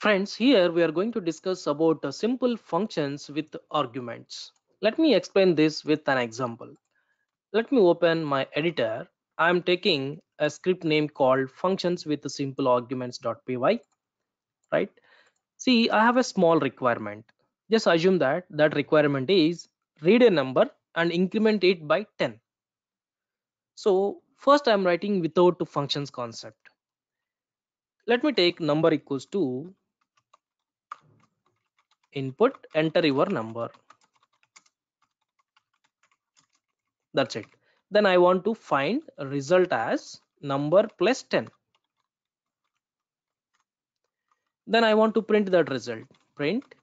Friends, here we are going to discuss about uh, simple functions with arguments. Let me explain this with an example. Let me open my editor. I'm taking a script name called functions with simple arguments.py, right? See, I have a small requirement. Just assume that that requirement is read a number and increment it by 10. So first I'm writing without functions concept. Let me take number equals to input enter your number that's it then i want to find result as number plus 10 then i want to print that result print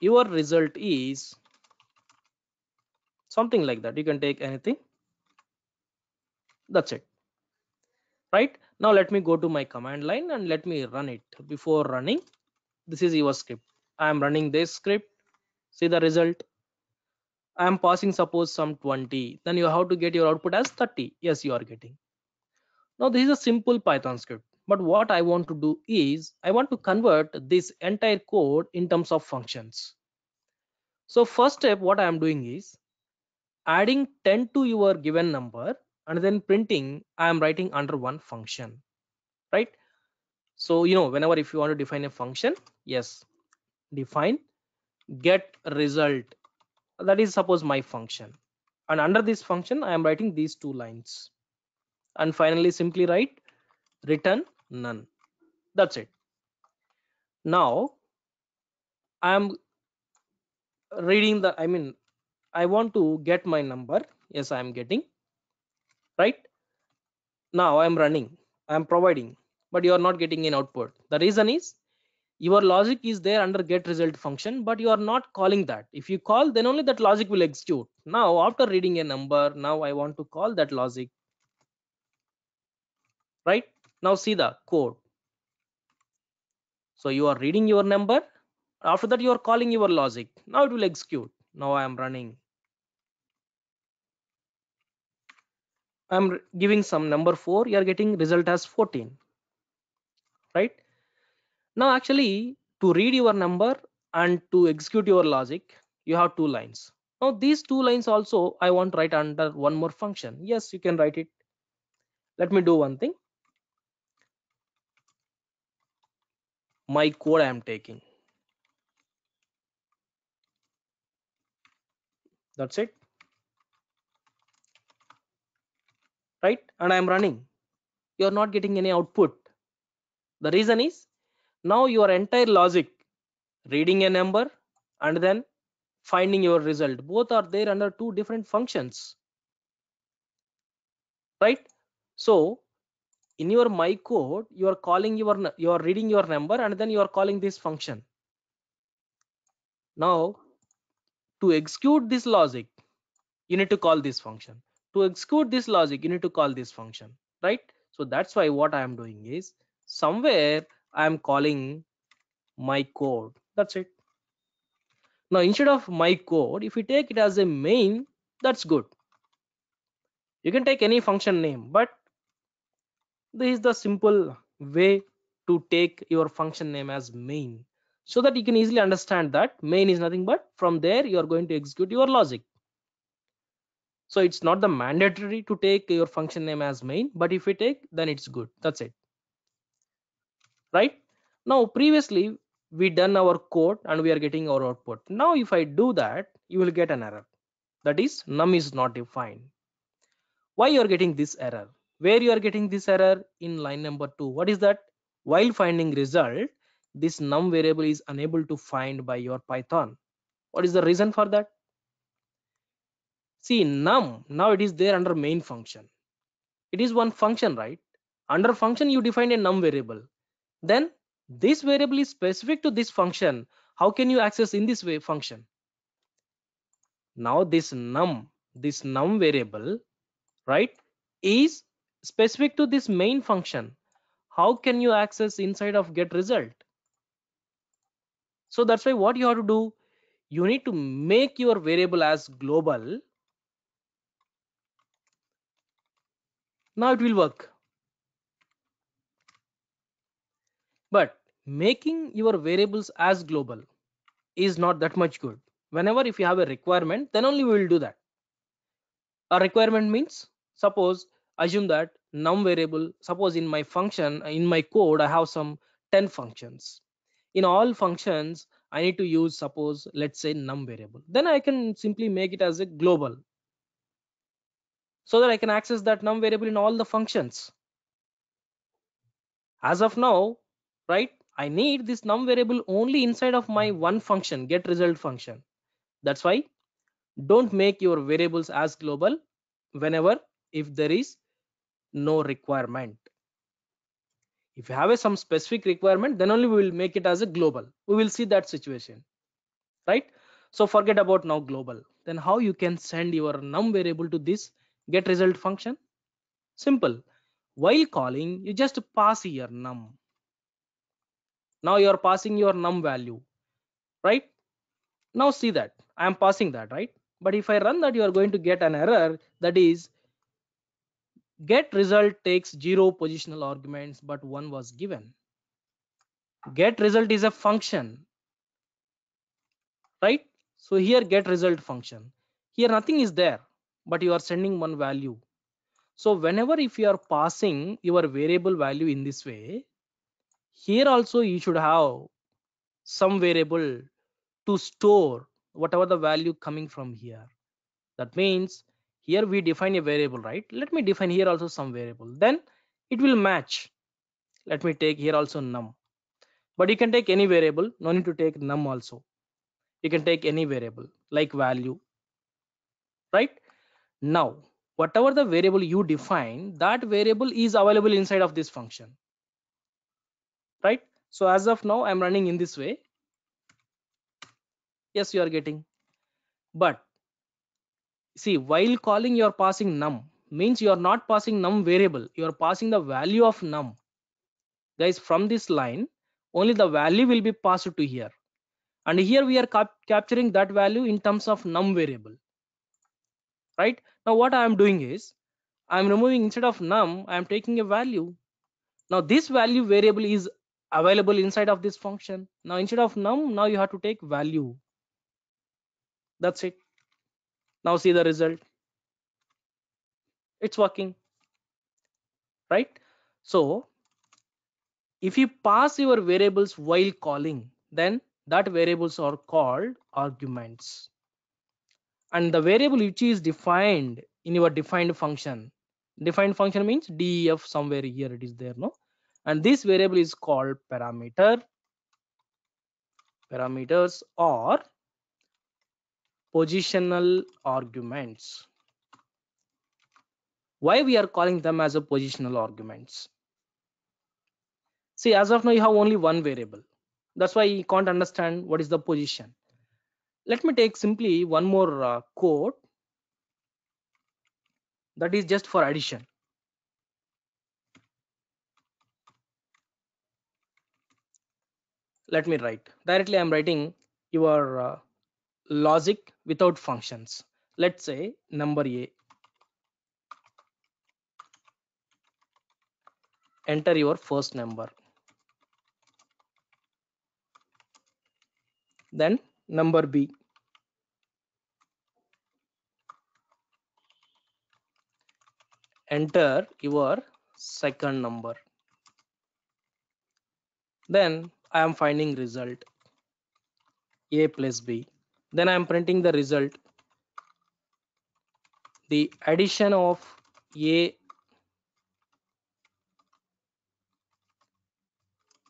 your result is something like that you can take anything that's it right now let me go to my command line and let me run it before running this is your script i am running this script see the result i am passing suppose some 20 then you have to get your output as 30 yes you are getting now this is a simple python script but what i want to do is i want to convert this entire code in terms of functions so first step what i am doing is adding 10 to your given number and then printing i am writing under one function right so you know whenever if you want to define a function yes define get result that is suppose my function and under this function i am writing these two lines and finally simply write return none that's it now i am reading the i mean i want to get my number yes i am getting right now i am running i am providing but you are not getting an output the reason is your logic is there under get result function but you are not calling that if you call then only that logic will execute now after reading a number now i want to call that logic right now see the code so you are reading your number after that you are calling your logic now it will execute now i am running i'm giving some number 4 you are getting result as 14 right now actually to read your number and to execute your logic you have two lines now these two lines also i want to write under one more function yes you can write it let me do one thing my code i am taking that's it right and i am running you're not getting any output the reason is now your entire logic reading a number and then finding your result both are there under two different functions right so in your my code you are calling your you are reading your number and then you are calling this function now to execute this logic you need to call this function to execute this logic you need to call this function right so that's why what i am doing is somewhere i'm calling my code that's it now instead of my code if we take it as a main that's good you can take any function name but this is the simple way to take your function name as main so that you can easily understand that main is nothing but from there you are going to execute your logic so it's not the mandatory to take your function name as main but if we take then it's good that's it right now previously we done our code and we are getting our output now if i do that you will get an error that is num is not defined why you are getting this error where you are getting this error in line number two what is that while finding result this num variable is unable to find by your python what is the reason for that see num now it is there under main function it is one function right under function you define a num variable then this variable is specific to this function how can you access in this way function now this num this num variable right is specific to this main function how can you access inside of get result so that's why what you have to do you need to make your variable as global now it will work but making your variables as global is not that much good whenever if you have a requirement then only we will do that a requirement means suppose assume that num variable suppose in my function in my code i have some 10 functions in all functions i need to use suppose let's say num variable then i can simply make it as a global so that i can access that num variable in all the functions as of now right i need this num variable only inside of my one function get result function that's why don't make your variables as global whenever if there is no requirement if you have a, some specific requirement then only we will make it as a global we will see that situation right so forget about now global then how you can send your num variable to this get result function simple while calling you just pass here num now you are passing your num value right now see that i am passing that right but if i run that you are going to get an error that is get result takes zero positional arguments but one was given get result is a function right so here get result function here nothing is there but you are sending one value so whenever if you are passing your variable value in this way here also you should have some variable to store whatever the value coming from here that means here we define a variable right let me define here also some variable then it will match let me take here also num but you can take any variable no need to take num also you can take any variable like value right now whatever the variable you define that variable is available inside of this function right so as of now i'm running in this way yes you are getting but see while calling you are passing num means you are not passing num variable you are passing the value of num guys from this line only the value will be passed to here and here we are cap capturing that value in terms of num variable right now what i am doing is i am removing instead of num i am taking a value now this value variable is available inside of this function now instead of num now you have to take value that's it now see the result it's working right so if you pass your variables while calling then that variables are called arguments and the variable which is defined in your defined function defined function means def somewhere here it is there no and this variable is called parameter parameters or positional arguments why we are calling them as a positional arguments see as of now you have only one variable that's why you can't understand what is the position let me take simply one more uh, code that is just for addition let me write directly i'm writing your uh, logic without functions let's say number a enter your first number then number b enter your second number then I am finding result a plus b then I am printing the result the addition of a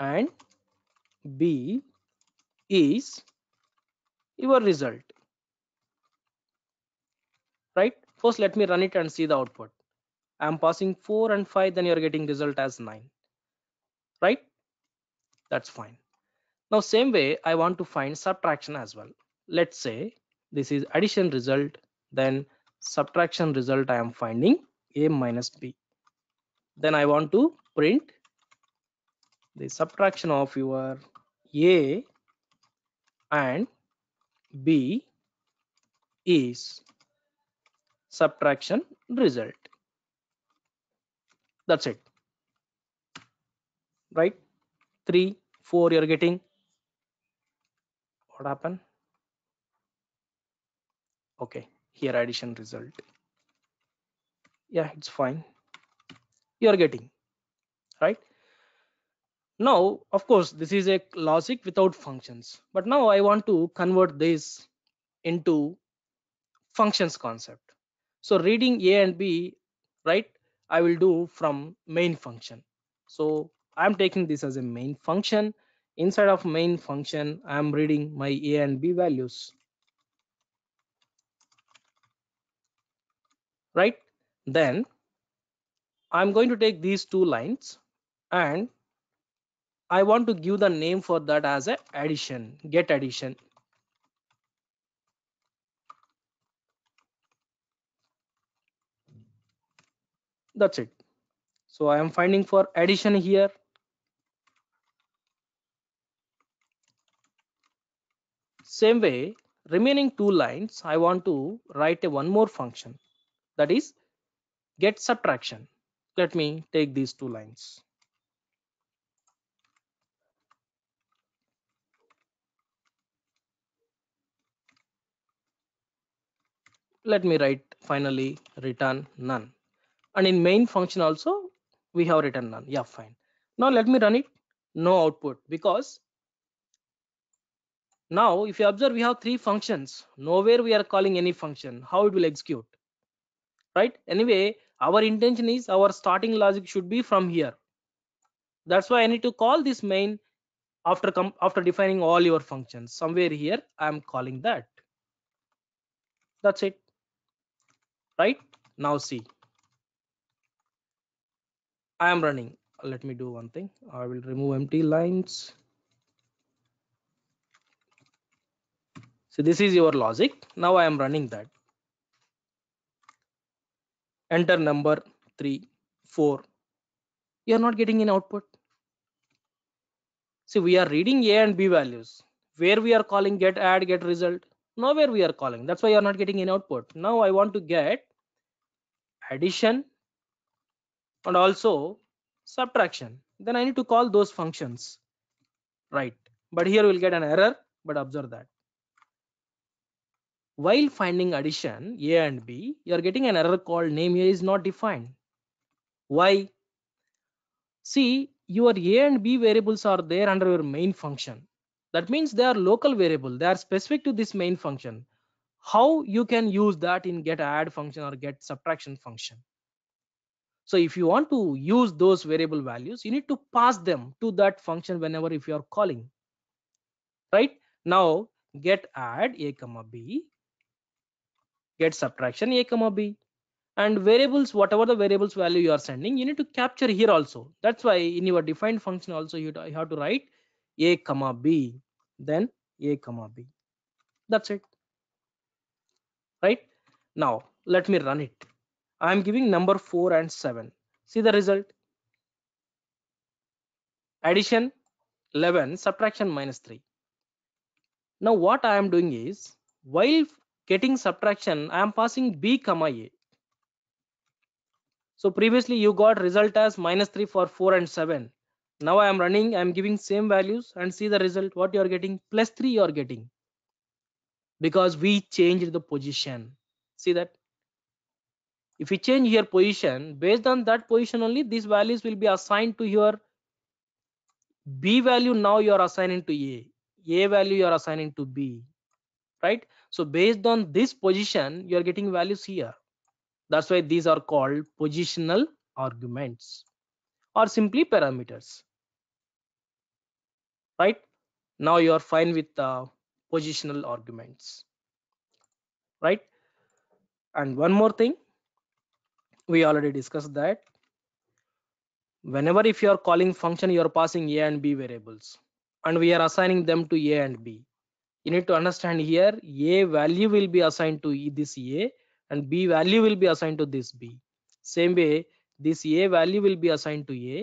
and b is your result right first let me run it and see the output i'm passing 4 and 5 then you're getting result as 9 right that's fine now same way i want to find subtraction as well let's say this is addition result then subtraction result i am finding a minus b then i want to print the subtraction of your a and b is subtraction result that's it right 3 4 you're getting what happened okay here addition result yeah it's fine you're getting right now of course this is a logic without functions but now i want to convert this into functions concept so reading a and b right i will do from main function so I'm taking this as a main function. Inside of main function, I'm reading my a and b values. Right? Then I'm going to take these two lines and I want to give the name for that as a addition, get addition. That's it. So I am finding for addition here Same way, remaining two lines, I want to write a one more function that is get subtraction. Let me take these two lines. Let me write finally return none and in main function also we have written none yeah fine now let me run it no output because now, if you observe, we have three functions. Nowhere we are calling any function, how it will execute, right? Anyway, our intention is our starting logic should be from here. That's why I need to call this main after after defining all your functions. Somewhere here, I am calling that. That's it, right? Now see, I am running. Let me do one thing. I will remove empty lines. so this is your logic now i am running that enter number 3 4 you are not getting an output see we are reading a and b values where we are calling get add get result nowhere we are calling that's why you are not getting an output now i want to get addition and also subtraction then i need to call those functions right but here we'll get an error but observe that while finding addition a and b you are getting an error called name here is not defined why see your a and b variables are there under your main function that means they are local variable they are specific to this main function how you can use that in get add function or get subtraction function so if you want to use those variable values you need to pass them to that function whenever if you are calling right now get add a comma b get subtraction a comma b and variables whatever the variables value you are sending you need to capture here also that's why in your defined function also you have to write a comma b then a comma b that's it right now let me run it i am giving number 4 and 7 see the result addition 11 subtraction minus 3 now what i am doing is while getting subtraction i am passing b comma a so previously you got result as minus 3 for 4 and 7 now i am running i am giving same values and see the result what you are getting plus 3 you are getting because we changed the position see that if we change your position based on that position only these values will be assigned to your b value now you are assigning to a a value you are assigning to b right so based on this position you are getting values here that's why these are called positional arguments or simply parameters right now you are fine with the uh, positional arguments right and one more thing we already discussed that whenever if you are calling function you are passing a and b variables and we are assigning them to a and b you need to understand here a value will be assigned to this a and b value will be assigned to this b same way this a value will be assigned to a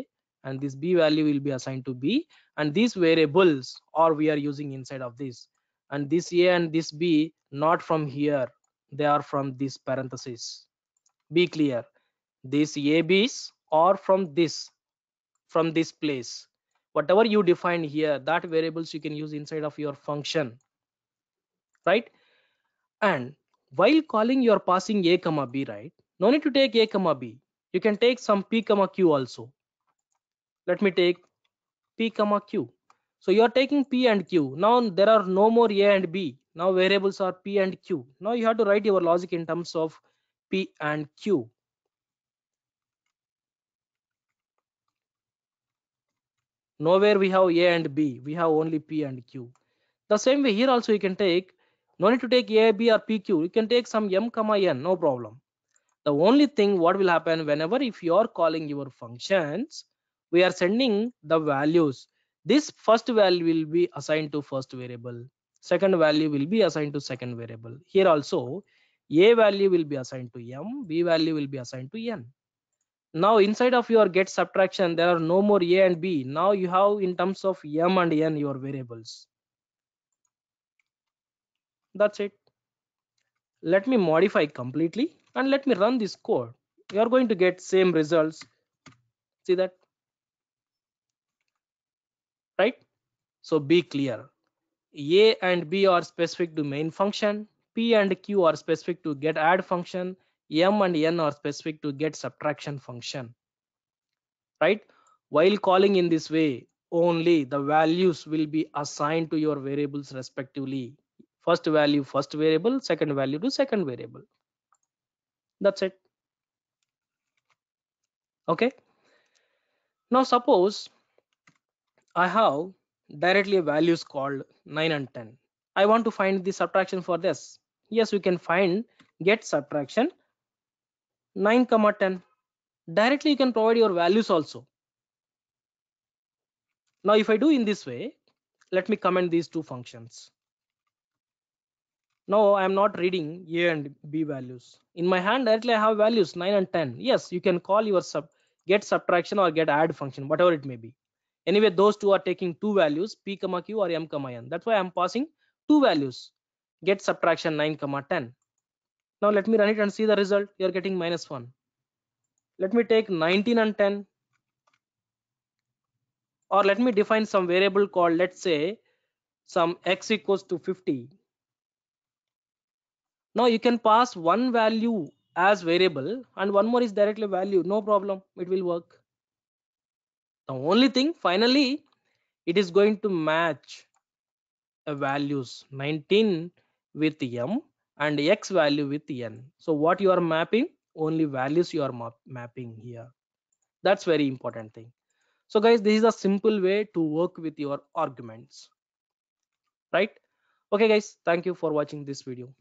and this b value will be assigned to b and these variables or we are using inside of this and this a and this b not from here they are from this parenthesis be clear these B's are from this from this place whatever you define here that variables you can use inside of your function right and while calling you are passing a comma b right no need to take a comma b you can take some p comma q also let me take p comma q so you are taking p and q now there are no more a and b now variables are p and q now you have to write your logic in terms of p and q nowhere we have a and b we have only p and q the same way here also you can take no need to take a b or pq you can take some m comma n no problem the only thing what will happen whenever if you are calling your functions we are sending the values this first value will be assigned to first variable second value will be assigned to second variable here also a value will be assigned to m b value will be assigned to n now inside of your get subtraction there are no more a and b now you have in terms of m and n your variables that's it let me modify completely and let me run this code you are going to get same results see that right so be clear a and b are specific to main function p and q are specific to get add function m and n are specific to get subtraction function right while calling in this way only the values will be assigned to your variables respectively first value first variable second value to second variable that's it okay now suppose i have directly values called 9 and 10 i want to find the subtraction for this yes we can find get subtraction 9 comma 10 directly you can provide your values also now if i do in this way let me comment these two functions now i am not reading a and b values in my hand directly i have values 9 and 10 yes you can call your sub get subtraction or get add function whatever it may be anyway those two are taking two values p comma q or m comma n that's why i'm passing two values get subtraction 9 comma 10 now let me run it and see the result you're getting minus 1 let me take 19 and 10 or let me define some variable called let's say some x equals to 50 now you can pass one value as variable and one more is directly value no problem it will work the only thing finally it is going to match values 19 with m and x value with n so what you are mapping only values you are mapping here that's very important thing so guys this is a simple way to work with your arguments right okay guys thank you for watching this video